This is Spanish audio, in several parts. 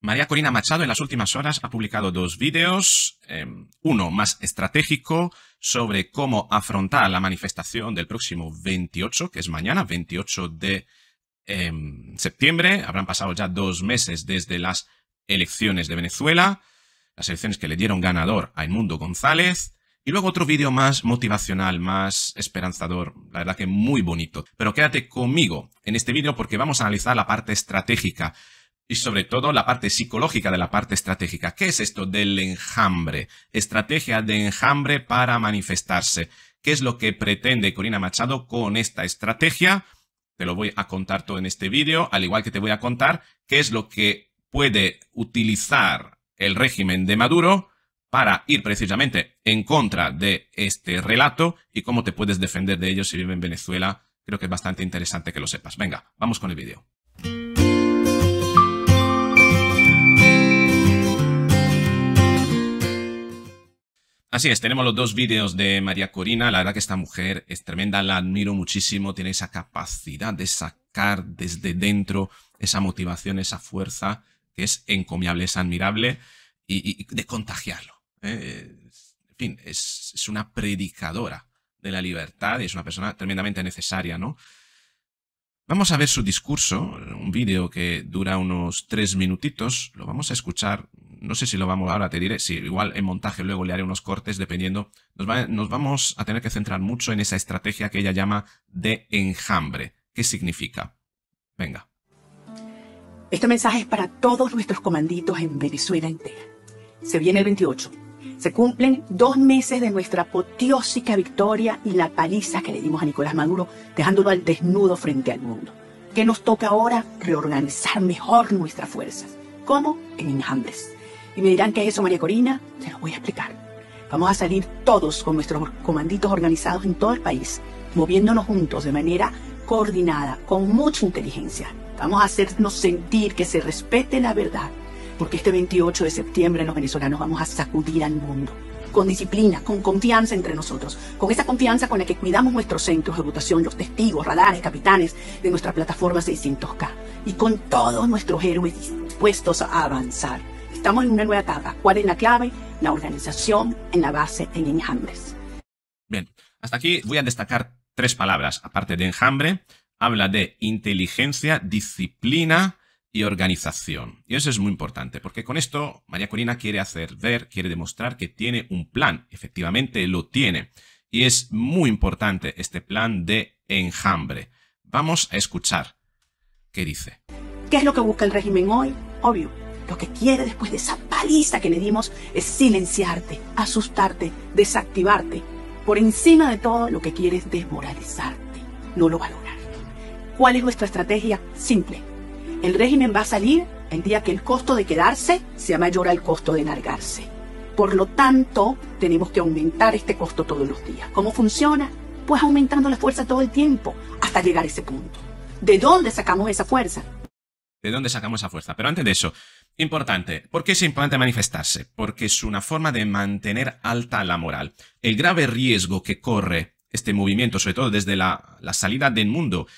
María Corina Machado en las últimas horas ha publicado dos vídeos, em, uno más estratégico sobre cómo afrontar la manifestación del próximo 28, que es mañana, 28 de em, septiembre. Habrán pasado ya dos meses desde las elecciones de Venezuela, las elecciones que le dieron ganador a Elmundo González. Y luego otro vídeo más motivacional, más esperanzador, la verdad que muy bonito. Pero quédate conmigo en este vídeo porque vamos a analizar la parte estratégica y sobre todo la parte psicológica de la parte estratégica. ¿Qué es esto del enjambre? Estrategia de enjambre para manifestarse. ¿Qué es lo que pretende Corina Machado con esta estrategia? Te lo voy a contar todo en este vídeo, al igual que te voy a contar qué es lo que puede utilizar el régimen de Maduro para ir precisamente en contra de este relato y cómo te puedes defender de ellos si vive en Venezuela. Creo que es bastante interesante que lo sepas. Venga, vamos con el vídeo. Así es, tenemos los dos vídeos de María Corina. La verdad que esta mujer es tremenda, la admiro muchísimo. Tiene esa capacidad de sacar desde dentro esa motivación, esa fuerza que es encomiable, es admirable y, de contagiarlo. ¿eh? En fin, es, es, una predicadora de la libertad y es una persona tremendamente necesaria, ¿no? Vamos a ver su discurso, un vídeo que dura unos tres minutitos. Lo vamos a escuchar no sé si lo vamos, ahora te diré, sí, igual en montaje luego le haré unos cortes dependiendo, nos, vamos a tener que centrar mucho en esa estrategia que ella llama de enjambre. ¿Qué significa? Venga. Este mensaje es para todos nuestros comanditos en Venezuela entera. Se viene el 28. Se cumplen dos meses de nuestra potiósica victoria y la paliza que le dimos a Nicolás Maduro, dejándolo al desnudo frente al mundo. ¿Qué nos toca ahora? Reorganizar mejor nuestras fuerzas. ¿Cómo? En enjambres. Y me dirán, ¿qué es eso, María Corina? Te lo voy a explicar. Vamos a salir todos con nuestros comanditos organizados en todo el país, moviéndonos juntos de manera coordinada, con mucha inteligencia. Vamos a hacernos sentir que se respete la verdad, porque este 28 de septiembre los venezolanos vamos a sacudir al mundo con disciplina, con confianza entre nosotros, con esa confianza con la que cuidamos nuestros centros de votación, los testigos, radares, capitanes de nuestra plataforma 600K y con todos nuestros héroes dispuestos a avanzar. Estamos en una nueva etapa. ¿Cuál es la clave? La organización en la base en enjambres. Bien, hasta aquí voy a destacar tres palabras. Aparte de enjambre, habla de inteligencia, disciplina y organización. Y eso es muy importante, porque con esto María Corina quiere hacer ver, quiere demostrar que tiene un plan. Efectivamente, lo tiene. Y es muy importante este plan de enjambre. Vamos a escuchar qué dice. ¿Qué es lo que busca el régimen hoy? Obvio, lo que quiere después de esa paliza que le dimos es silenciarte, asustarte, desactivarte. Por encima de todo, lo que quiere es desmoralizarte, no lo valorar. ¿Cuál es nuestra estrategia? Simple. El régimen va a salir el día que el costo de quedarse sea mayor al costo de largarse. Por lo tanto, tenemos que aumentar este costo todos los días. ¿Cómo funciona? Pues aumentando la fuerza todo el tiempo hasta llegar a ese punto. ¿De dónde sacamos esa fuerza? ¿De dónde sacamos esa fuerza? Pero antes de eso, Importante, ¿por qué es importante manifestarse? Porque es una forma de mantener alta la moral. El grave riesgo que corre este movimiento, sobre todo desde la, salida del mundo,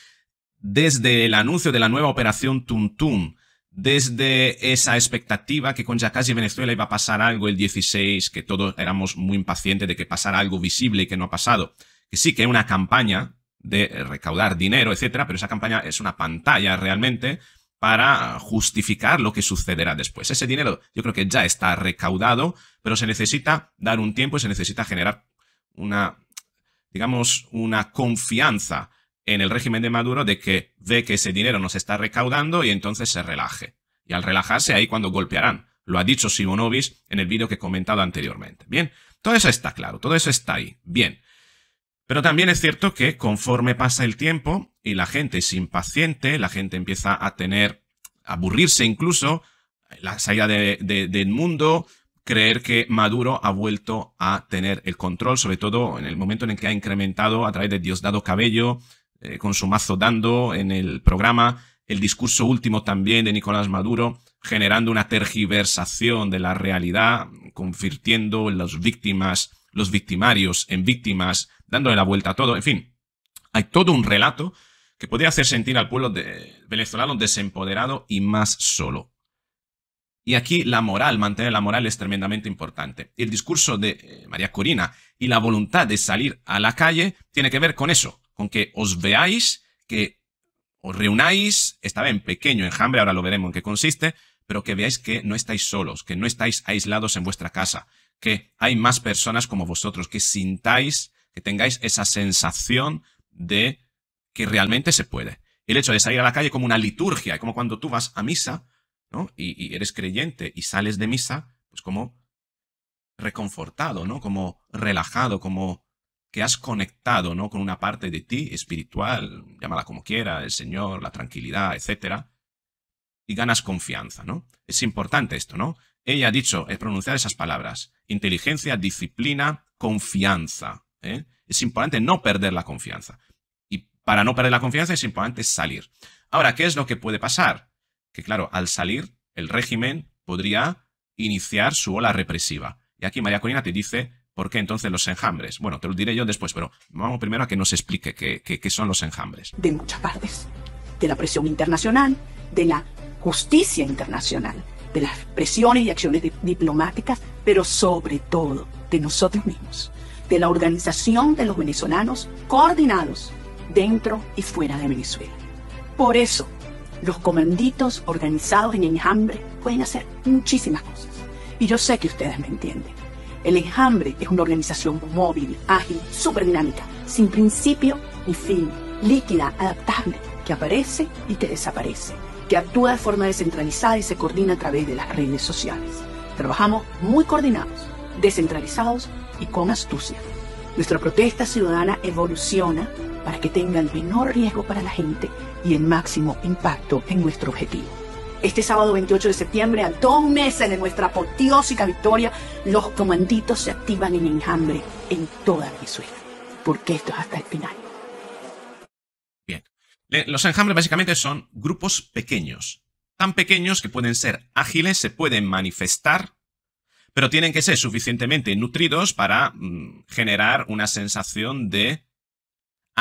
desde el anuncio de la nueva operación Tuntum, desde esa expectativa que con y Venezuela iba a pasar algo el 16, que todos éramos muy impacientes de que pasara algo visible y que no ha pasado, que sí que es una campaña de recaudar dinero, etcétera, pero esa campaña es una pantalla realmente para justificar lo que sucederá después. Ese dinero yo creo que ya está recaudado, pero se necesita dar un tiempo y se necesita generar una, digamos, una confianza en el régimen de Maduro de que ve que ese dinero no se está recaudando y entonces se relaje. Y al relajarse ahí cuando golpearán. Lo ha dicho Simonovic en el vídeo que he comentado anteriormente. Bien, todo eso está claro, todo eso está ahí. Bien. Pero también es cierto que conforme pasa el tiempo, y la gente es impaciente, la gente empieza a tener, aburrirse incluso, la salida del mundo, creer que Maduro ha vuelto a tener el control, sobre todo en el momento en el que ha incrementado a través de Diosdado Cabello, eh, con su mazo dando en el programa, el discurso último también de Nicolás Maduro, generando una tergiversación de la realidad, convirtiendo las víctimas, los victimarios en víctimas, dándole la vuelta a todo, en fin, hay todo un relato que podía hacer sentir al pueblo de venezolano desempoderado y más solo. Y aquí la moral, mantener la moral es tremendamente importante. El discurso de eh, María Corina y la voluntad de salir a la calle tiene que ver con eso, con que os veáis, que os reunáis, estaba en pequeño enjambre, ahora lo veremos en qué consiste, pero que veáis que no estáis solos, que no estáis aislados en vuestra casa, que hay más personas como vosotros, que sintáis, que tengáis esa sensación de que realmente se puede. El hecho de salir a la calle como una liturgia, como cuando tú vas a misa, ¿no? Y, eres creyente y sales de misa, pues como reconfortado, ¿no? Como relajado, como que has conectado, ¿no? Con una parte de ti espiritual, llámala como quiera, el Señor, la tranquilidad, etc. y ganas confianza, ¿no? Es importante esto, ¿no? Ella ha dicho, es pronunciar esas palabras, inteligencia, disciplina, confianza, ¿eh? Es importante no perder la confianza. Para no perder la confianza es importante salir. Ahora, ¿qué es lo que puede pasar? Que claro, al salir, el régimen podría iniciar su ola represiva. Y aquí María Corina te dice por qué entonces los enjambres. Bueno, te lo diré yo después, pero vamos primero a que nos explique qué, son los enjambres. De muchas partes. De la presión internacional, de la justicia internacional, de las presiones y acciones diplomáticas, pero sobre todo de nosotros mismos, de la organización de los venezolanos coordinados dentro y fuera de Venezuela. Por eso, los comanditos organizados en enjambre pueden hacer muchísimas cosas. Y yo sé que ustedes me entienden. El enjambre es una organización móvil, ágil, súper dinámica, sin principio ni fin, líquida, adaptable, que aparece y que desaparece, que actúa de forma descentralizada y se coordina a través de las redes sociales. Trabajamos muy coordinados, descentralizados y con astucia. Nuestra protesta ciudadana evoluciona para que tenga el menor riesgo para la gente y el máximo impacto en nuestro objetivo. Este sábado 28 de septiembre, a dos meses de nuestra apoteósica victoria, los comanditos se activan en enjambre en toda Venezuela, porque esto es hasta el final. Bien, los enjambres básicamente son grupos pequeños, tan pequeños que pueden ser ágiles, se pueden manifestar, pero tienen que ser suficientemente nutridos para mm, generar una sensación de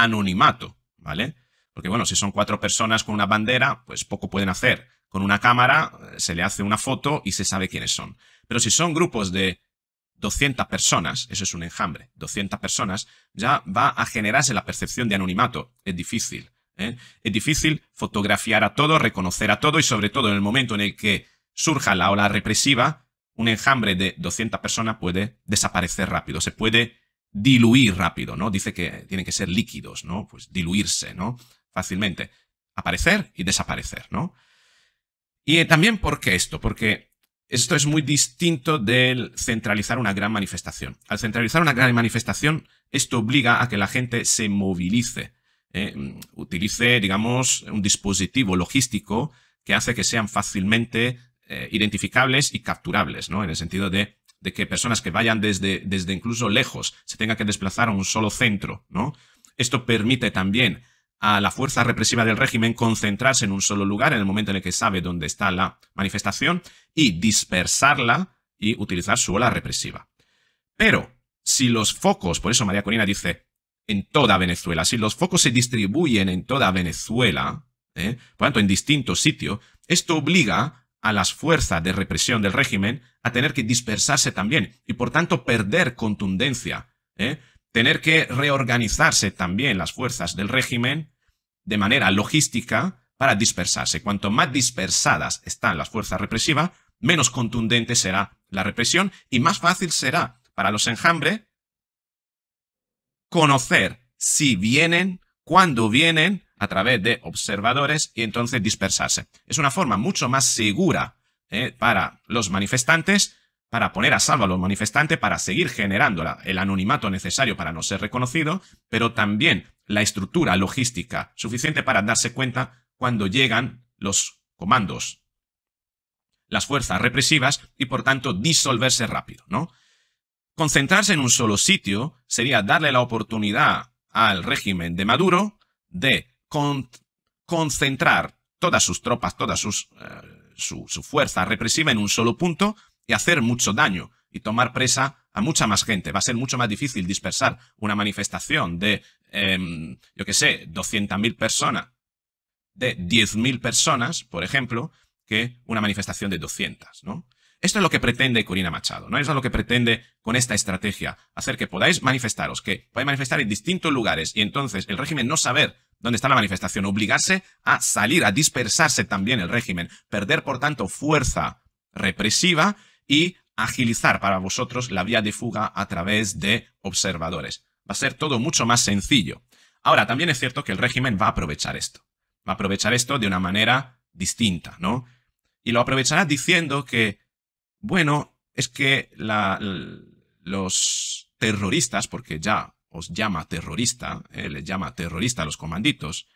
anonimato, ¿vale? Porque bueno, si son cuatro personas con una bandera, pues poco pueden hacer. Con una cámara eh, se le hace una foto y se sabe quiénes son. Pero si son grupos de 200 personas, eso es un enjambre, 200 personas, ya va a generarse la percepción de anonimato. Es difícil. ¿eh? Es difícil fotografiar a todo, reconocer a todo y sobre todo en el momento en el que surja la ola represiva, un enjambre de 200 personas puede desaparecer rápido. Se puede diluir rápido, ¿no? Dice que tienen que ser líquidos, ¿no? Pues diluirse, ¿no? Fácilmente. Aparecer y desaparecer, ¿no? Y eh, también, ¿por qué esto? Porque esto es muy distinto del centralizar una gran manifestación. Al centralizar una gran manifestación, esto obliga a que la gente se movilice, ¿eh? utilice, digamos, un dispositivo logístico que hace que sean fácilmente eh, identificables y capturables, ¿no? En el sentido de de que personas que vayan desde, desde incluso lejos se tengan que desplazar a un solo centro, ¿no? Esto permite también a la fuerza represiva del régimen concentrarse en un solo lugar en el momento en el que sabe dónde está la manifestación y dispersarla y utilizar su ola represiva. Pero si los focos, por eso María Corina dice en toda Venezuela, si los focos se distribuyen en toda Venezuela, ¿eh? por tanto en distintos sitios, esto obliga a las fuerzas de represión del régimen a tener que dispersarse también y por tanto perder contundencia, ¿eh? tener que reorganizarse también las fuerzas del régimen de manera logística para dispersarse. Cuanto más dispersadas están las fuerzas represivas, menos contundente será la represión y más fácil será para los enjambres conocer si vienen, cuándo vienen, a través de observadores y entonces dispersarse. Es una forma mucho más segura eh, para los manifestantes, para poner a salvo a los manifestantes, para seguir generando el anonimato necesario para no ser reconocido, pero también la estructura logística suficiente para darse cuenta cuando llegan los comandos, las fuerzas represivas y por tanto disolverse rápido, ¿no? Concentrarse en un solo sitio sería darle la oportunidad al régimen de Maduro de concentrar todas sus tropas, toda sus, eh, su, fuerza represiva en un solo punto y hacer mucho daño y tomar presa a mucha más gente. Va a ser mucho más difícil dispersar una manifestación de, em, yo qué sé, 200.000 personas, de 10.000 personas, por ejemplo, que una manifestación de 200, ¿no? Esto es lo que pretende Corina Machado, ¿no? es lo que pretende con esta estrategia, hacer que podáis manifestaros, que podáis manifestar en distintos lugares y entonces el régimen no saber donde está la manifestación, obligarse a salir, a dispersarse también el régimen, perder por tanto fuerza represiva y agilizar para vosotros la vía de fuga a través de observadores. Va a ser todo mucho más sencillo. Ahora, también es cierto que el régimen va a aprovechar esto. Va a aprovechar esto de una manera distinta, ¿no? Y lo aprovechará diciendo que, bueno, es que los terroristas, porque ya os llama terrorista, eh, les llama terrorista a los comanditos,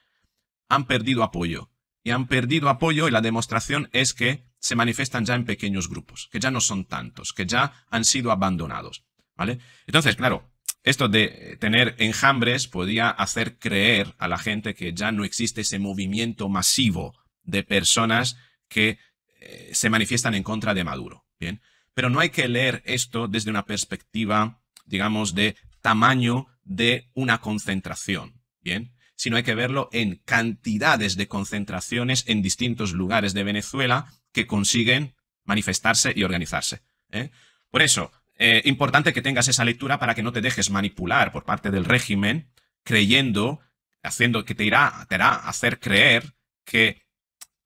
han perdido apoyo. Y han perdido apoyo y la demostración es que se manifiestan ya en pequeños grupos, que ya no son tantos, que ya han sido abandonados. ¿Vale? Entonces, claro, esto de tener enjambres podía hacer creer a la gente que ya no existe ese movimiento masivo de personas que eh, se manifiestan en contra de Maduro. Bien. Pero no hay que leer esto desde una perspectiva, digamos, de tamaño de una concentración, ¿bien? Sino hay que verlo en cantidades de concentraciones en distintos lugares de Venezuela que consiguen manifestarse y organizarse. ¿eh? Por eso, eh, importante que tengas esa lectura para que no te dejes manipular por parte del régimen, creyendo, haciendo que te irá, te hará hacer creer que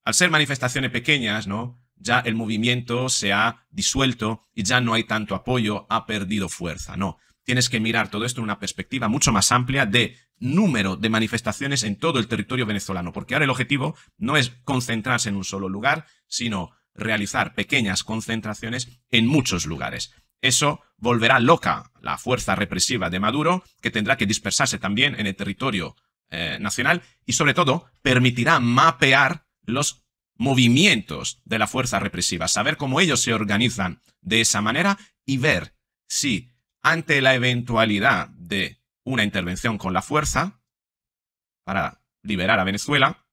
al ser manifestaciones pequeñas, ¿no? Ya el movimiento se ha disuelto y ya no hay tanto apoyo, ha perdido fuerza. No, tienes que mirar todo esto en una perspectiva mucho más amplia de número de manifestaciones en todo el territorio venezolano, porque ahora el objetivo no es concentrarse en un solo lugar, sino realizar pequeñas concentraciones en muchos lugares. Eso volverá loca la fuerza represiva de Maduro, que tendrá que dispersarse también en el territorio eh, nacional y sobre todo permitirá mapear los movimientos de la fuerza represiva, saber cómo ellos se organizan de esa manera y ver si ante la eventualidad de una intervención con la fuerza para liberar a Venezuela,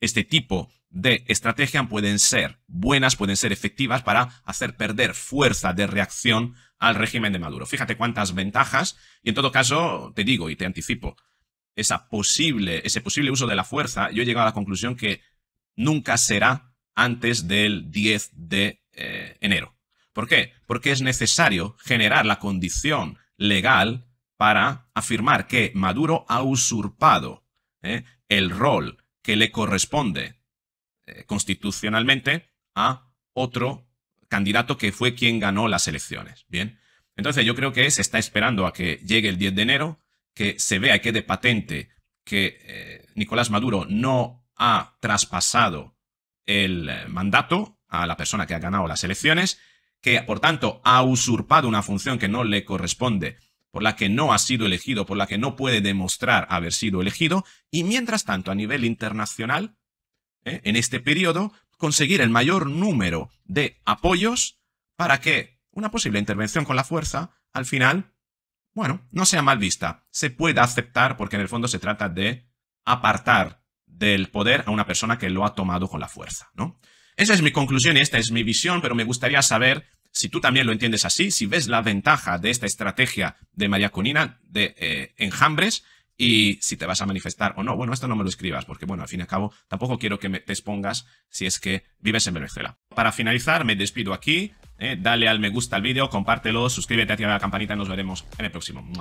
este tipo de estrategias pueden ser buenas, pueden ser efectivas para hacer perder fuerza de reacción al régimen de Maduro. Fíjate cuántas ventajas y en todo caso te digo y te anticipo, esa posible, ese posible uso de la fuerza, yo he llegado a la conclusión que nunca será antes del 10 de eh, enero. ¿Por qué? Porque es necesario generar la condición legal para afirmar que Maduro ha usurpado ¿eh? el rol que le corresponde eh, constitucionalmente a otro candidato que fue quien ganó las elecciones. Bien, entonces yo creo que se está esperando a que llegue el 10 de enero, que se vea que de patente que eh, Nicolás Maduro no ha traspasado el mandato a la persona que ha ganado las elecciones que por tanto ha usurpado una función que no le corresponde, por la que no ha sido elegido, por la que no puede demostrar haber sido elegido, y mientras tanto a nivel internacional, ¿eh? en este periodo, conseguir el mayor número de apoyos para que una posible intervención con la fuerza, al final, bueno, no sea mal vista, se pueda aceptar porque en el fondo se trata de apartar del poder a una persona que lo ha tomado con la fuerza, ¿no? Esa es mi conclusión y esta es mi visión, pero me gustaría saber si tú también lo entiendes así, si ves la ventaja de esta estrategia de María Cunina de eh, enjambres y si te vas a manifestar o no, bueno, esto no me lo escribas porque, bueno, al fin y al cabo, tampoco quiero que te expongas si es que vives en Venezuela. Para finalizar, me despido aquí. Eh, dale al me gusta al vídeo, compártelo, suscríbete, activa la campanita y nos veremos en el próximo.